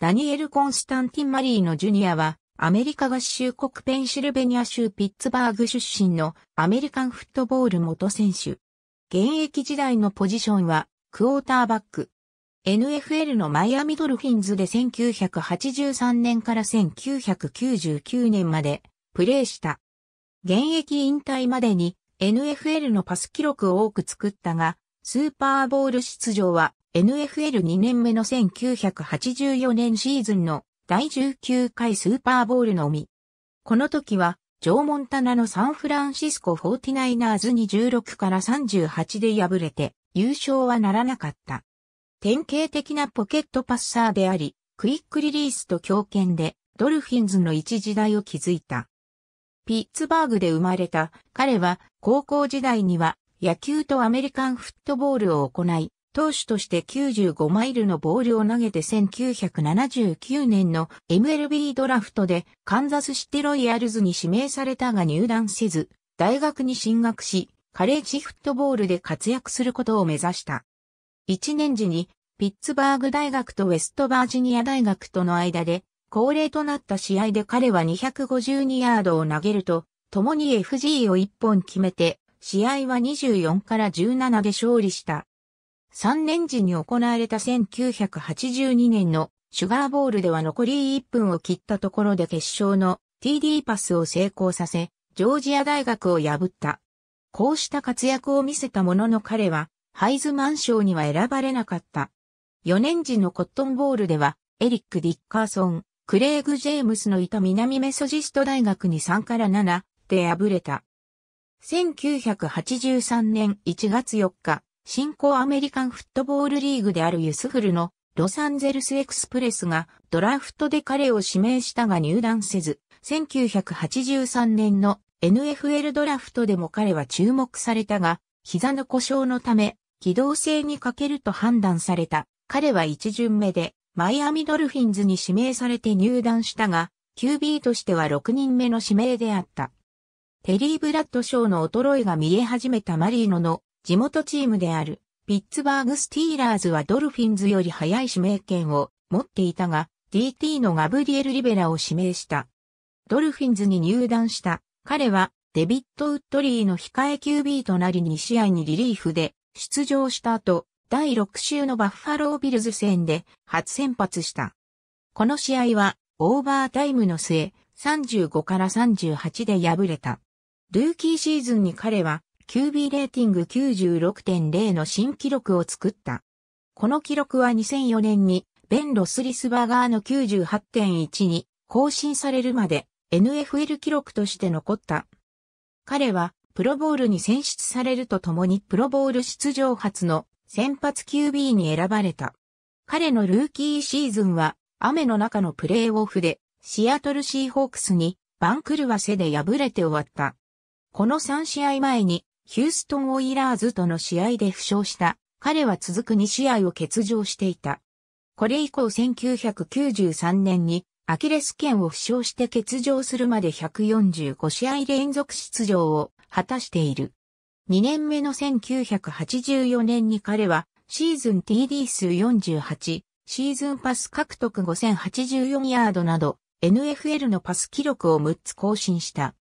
ダニエル・コンスタンティン・マリーのジュニアは、アメリカ合衆国ペンシルベニア州ピッツバーグ出身のアメリカンフットボール元選手。現役時代のポジションは、クォーターバック。NFL のマイアミドルフィンズで1983年から1999年までプレーした。現役引退までに NFL のパス記録を多く作ったが、スーパーボール出場は NFL2 年目の1984年シーズンの第19回スーパーボールのみ。この時は、ジョー・モンタナのサンフランシスコ 49ers に16から38で敗れて、優勝はならなかった。典型的なポケットパッサーであり、クイックリリースと強肩で、ドルフィンズの一時代を築いた。ピッツバーグで生まれた彼は、高校時代には野球とアメリカンフットボールを行い、投手として95マイルのボールを投げて1979年の MLB ドラフトでカンザスシティロイヤルズに指名されたが入団せず、大学に進学し、カレッジフットボールで活躍することを目指した。1年時にピッツバーグ大学とウェストバージニア大学との間で恒例となった試合で彼は252ヤードを投げると、共に FG を1本決めて、試合は24から17で勝利した。3年時に行われた1982年のシュガーボールでは残り1分を切ったところで決勝の TD パスを成功させ、ジョージア大学を破った。こうした活躍を見せたものの彼は、ハイズマン賞には選ばれなかった。4年時のコットンボールでは、エリック・ディッカーソン、クレイグ・ジェームスのいた南メソジスト大学に3から7で敗れた。1983年1月4日、新興アメリカンフットボールリーグであるユスフルのロサンゼルスエクスプレスがドラフトで彼を指名したが入団せず、1983年の NFL ドラフトでも彼は注目されたが、膝の故障のため、機動性に欠けると判断された。彼は一巡目で、マイアミドルフィンズに指名されて入団したが、QB としては6人目の指名であった。テリー・ブラッドショーの衰えが見え始めたマリーノの地元チームであるピッツバーグスティーラーズはドルフィンズより早い指名権を持っていたが DT のガブリエル・リベラを指名した。ドルフィンズに入団した彼はデビット・ウッドリーの控え QB となり2試合にリリーフで出場した後第6週のバッファロービルズ戦で初先発した。この試合はオーバータイムの末35から38で敗れた。ルーキーシーズンに彼は QB レーティング96.0の新記録を作った。この記録は2004年に、ベン・ロスリスバーガーの98.1に更新されるまで NFL 記録として残った。彼は、プロボールに選出されるとともにプロボール出場初の先発 QB に選ばれた。彼のルーキーシーズンは雨の中のプレーオフでシアトルシーホークスに番狂わせで敗れて終わった。この3試合前にヒューストン・オイラーズとの試合で負傷した。彼は続く2試合を欠場していた。これ以降1993年にアキレス腱を負傷して欠場するまで145試合連続出場を果たしている。2年目の1984年に彼はシーズン TD 数48、シーズンパス獲得5084ヤードなど NFL のパス記録を6つ更新した。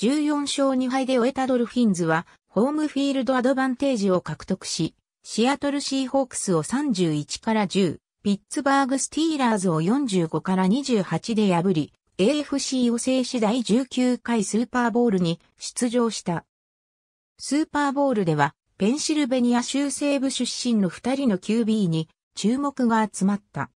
14勝2敗で終えたドルフィンズはホームフィールドアドバンテージを獲得し、シアトルシーホークスを31から10、ピッツバーグスティーラーズを45から28で破り、AFC を制し第19回スーパーボールに出場した。スーパーボールでは、ペンシルベニア州西部出身の2人の QB に注目が集まった。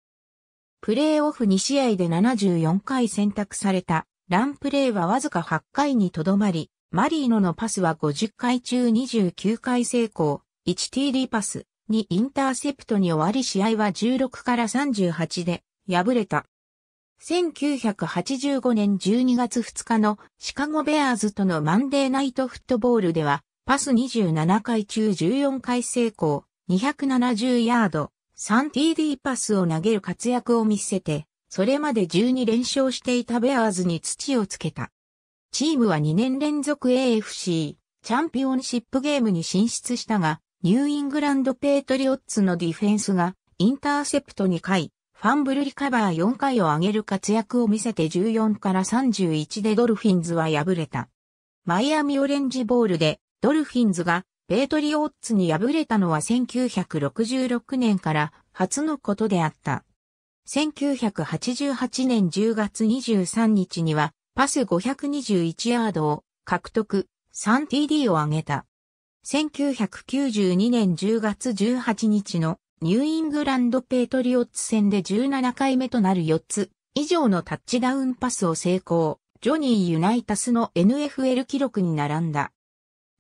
プレーオフ2試合で74回選択されたランプレーはわずか8回にとどまり、マリーノのパスは50回中29回成功、1TD パス、2インターセプトに終わり試合は16から38で敗れた。1985年12月2日のシカゴベアーズとのマンデーナイトフットボールでは、パス27回中14回成功、270ヤード、3TD パスを投げる活躍を見せて、それまで12連勝していたベアーズに土をつけた。チームは2年連続 AFC チャンピオンシップゲームに進出したが、ニューイングランドペイトリオッツのディフェンスがインターセプト2回、ファンブルリカバー4回を上げる活躍を見せて14から31でドルフィンズは敗れた。マイアミオレンジボールでドルフィンズがペイトリオッツに敗れたのは1966年から初のことであった。1988年10月23日にはパス521ヤードを獲得、3TD を挙げた。1992年10月18日のニューイングランドペイトリオッツ戦で17回目となる4つ以上のタッチダウンパスを成功、ジョニー・ユナイタスの NFL 記録に並んだ。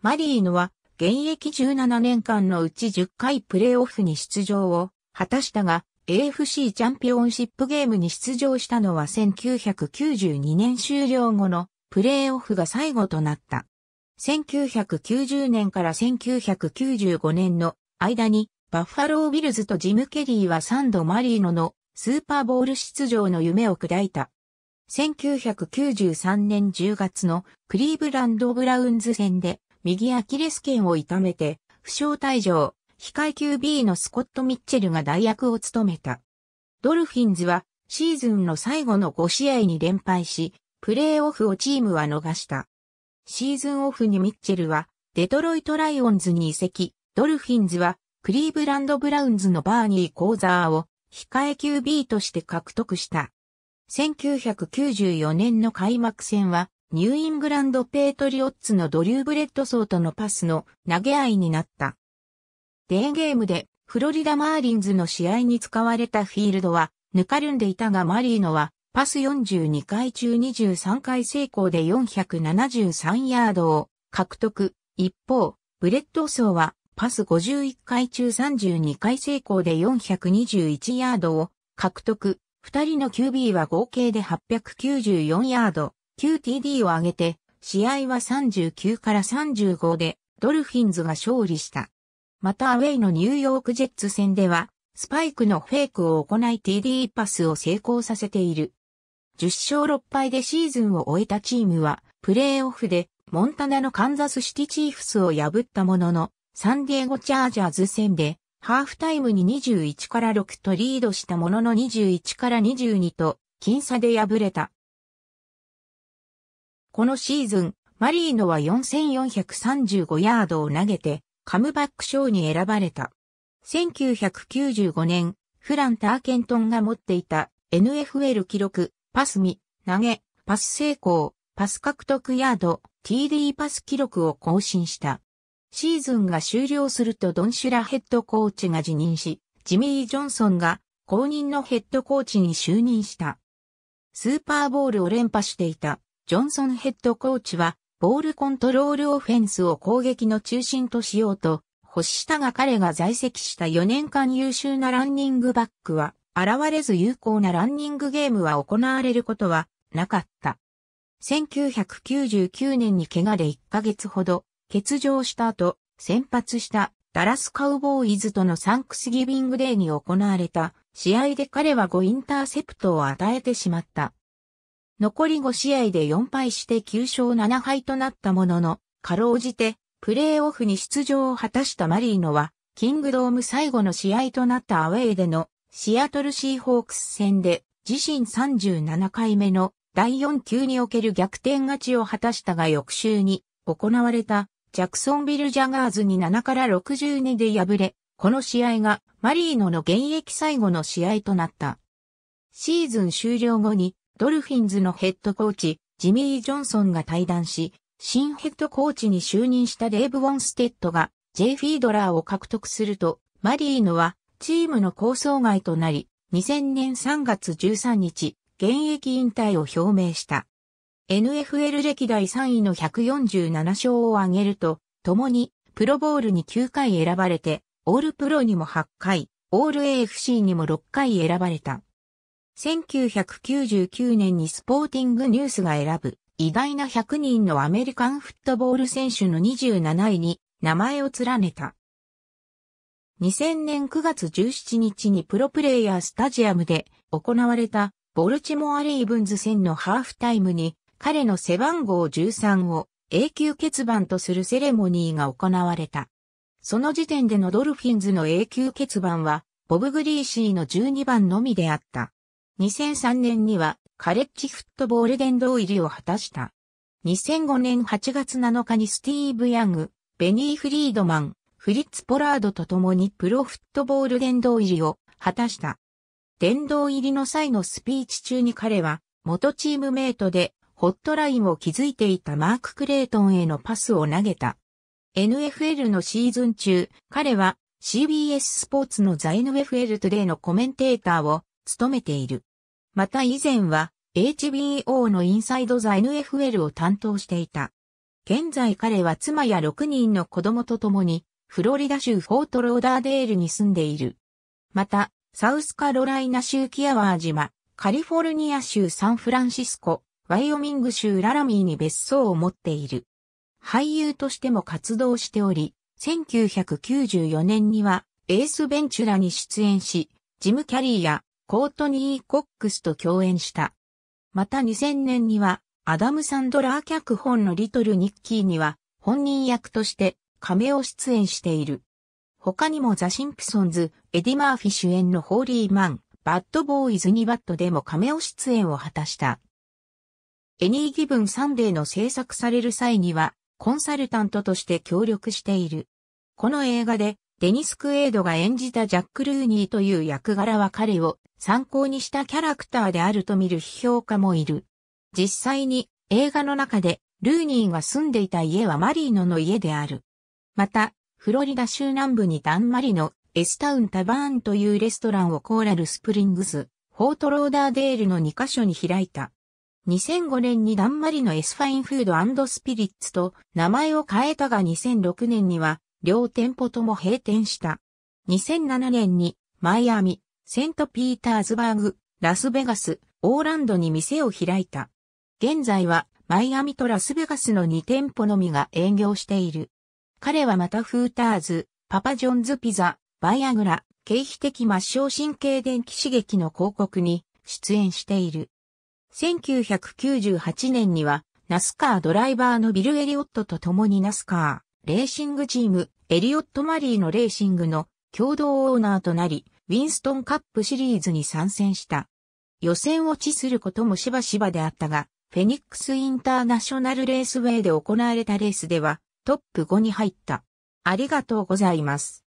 マリーノは現役17年間のうち10回プレーオフに出場を果たしたが、AFC チャンピオンシップゲームに出場したのは1992年終了後のプレーオフが最後となった。1990年から1995年の間にバッファロービルズとジム・ケリーは3度マリーノのスーパーボール出場の夢を砕いた。1993年10月のクリーブランド・ブラウンズ戦で右アキレス腱を痛めて負傷退場。控え級 B のスコット・ミッチェルが代役を務めた。ドルフィンズはシーズンの最後の5試合に連敗し、プレーオフをチームは逃した。シーズンオフにミッチェルはデトロイト・ライオンズに移籍、ドルフィンズはクリーブランド・ブラウンズのバーニー・コーザーを控え級 B として獲得した。1994年の開幕戦はニューイングランド・ペートリオッツのドリュー・ブレッドソーとのパスの投げ合いになった。デーゲームでフロリダマーリンズの試合に使われたフィールドはぬかるんでいたがマリーノはパス42回中23回成功で473ヤードを獲得。一方、ブレッドーはパス51回中32回成功で421ヤードを獲得。二人の QB は合計で894ヤード、QTD を上げて、試合は39から35でドルフィンズが勝利した。またアウェイのニューヨークジェッツ戦では、スパイクのフェイクを行い TD パスを成功させている。10勝6敗でシーズンを終えたチームは、プレーオフでモンタナのカンザスシティチーフスを破ったものの、サンディエゴチャージャーズ戦で、ハーフタイムに21から6とリードしたものの21から22と、僅差で敗れた。このシーズン、マリーノは4435ヤードを投げて、カムバック賞に選ばれた。1995年、フラン・ターケントンが持っていた NFL 記録、パスミ、投げ、パス成功、パス獲得ヤード、TD パス記録を更新した。シーズンが終了するとドン・シュラヘッドコーチが辞任し、ジミー・ジョンソンが後任のヘッドコーチに就任した。スーパーボールを連覇していたジョンソンヘッドコーチはボールコントロールオフェンスを攻撃の中心としようと、星下が彼が在籍した4年間優秀なランニングバックは、現れず有効なランニングゲームは行われることはなかった。1999年に怪我で1ヶ月ほど欠場した後、先発したダラスカウボーイズとのサンクスギビングデーに行われた試合で彼は5インターセプトを与えてしまった。残り5試合で4敗して9勝7敗となったものの、かろうじて、プレーオフに出場を果たしたマリーノは、キングドーム最後の試合となったアウェーでのシアトルシーホークス戦で自身37回目の第4級における逆転勝ちを果たしたが翌週に行われたジャクソンビル・ジャガーズに7から62で敗れ、この試合がマリーノの現役最後の試合となった。シーズン終了後にドルフィンズのヘッドコーチ、ジミー・ジョンソンが対談し、新ヘッドコーチに就任したデーブ・ウォンステッドがジェイ・フィードラーを獲得すると、マリーノはチームの構想外となり、2000年3月13日、現役引退を表明した。NFL 歴代3位の147勝を挙げると、共にプロボールに9回選ばれて、オールプロにも8回、オール AFC にも6回選ばれた。1999年にスポーティングニュースが選ぶ偉大な100人のアメリカンフットボール選手の27位に名前を連ねた。2000年9月17日にプロプレイヤースタジアムで行われたボルチモア・レイブンズ戦のハーフタイムに彼の背番号13を永久欠番とするセレモニーが行われた。その時点でのドルフィンズの永久欠番はボブ・グリーシーの12番のみであった。2003年にはカレッジフットボール殿堂入りを果たした。2005年8月7日にスティーブ・ヤング、ベニー・フリードマン、フリッツ・ポラードと共にプロフットボール殿堂入りを果たした。殿堂入りの際のスピーチ中に彼は元チームメイトでホットラインを築いていたマーク・クレイトンへのパスを投げた。NFL のシーズン中、彼は CBS スポーツのザ・ NFL トゥデイのコメンテーターを務めている。また以前は HBO のインサイド・ザ・ NFL を担当していた。現在彼は妻や6人の子供と共に、フロリダ州フォートローダーデールに住んでいる。また、サウスカロライナ州キアワー島、カリフォルニア州サンフランシスコ、ワイオミング州ララミーに別荘を持っている。俳優としても活動しており、1994年にはエース・ベンチュラに出演し、ジム・キャリーやコートニー・コックスと共演した。また2000年には、アダム・サンドラー脚本のリトル・ニッキーには、本人役として、亀を出演している。他にもザ・シンプソンズ、エディ・マーフィ主演のホーリーマン、バッド・ボーイズ・ニバットでも亀を出演を果たした。エニー・ギブン・サンデーの制作される際には、コンサルタントとして協力している。この映画で、デニス・クエードが演じたジャック・ルーニーという役柄は彼を参考にしたキャラクターであると見る批評家もいる。実際に映画の中でルーニーが住んでいた家はマリーノの家である。また、フロリダ州南部にダンマリのエスタウンタバーンというレストランをコーラルスプリングス、フォートローダーデールの2カ所に開いた。2005年にダンマリのエスファインフードスピリッツと名前を変えたが2006年には両店舗とも閉店した。2007年にマイアミ、セントピーターズバーグ、ラスベガス、オーランドに店を開いた。現在はマイアミとラスベガスの2店舗のみが営業している。彼はまたフーターズ、パパジョンズピザ、バイアグラ、経費的抹消神経電気刺激の広告に出演している。1998年にはナスカードライバーのビル・エリオットと共にナスカー。レーシングチーム、エリオット・マリーのレーシングの共同オーナーとなり、ウィンストンカップシリーズに参戦した。予選落ちすることもしばしばであったが、フェニックスインターナショナルレースウェイで行われたレースでは、トップ5に入った。ありがとうございます。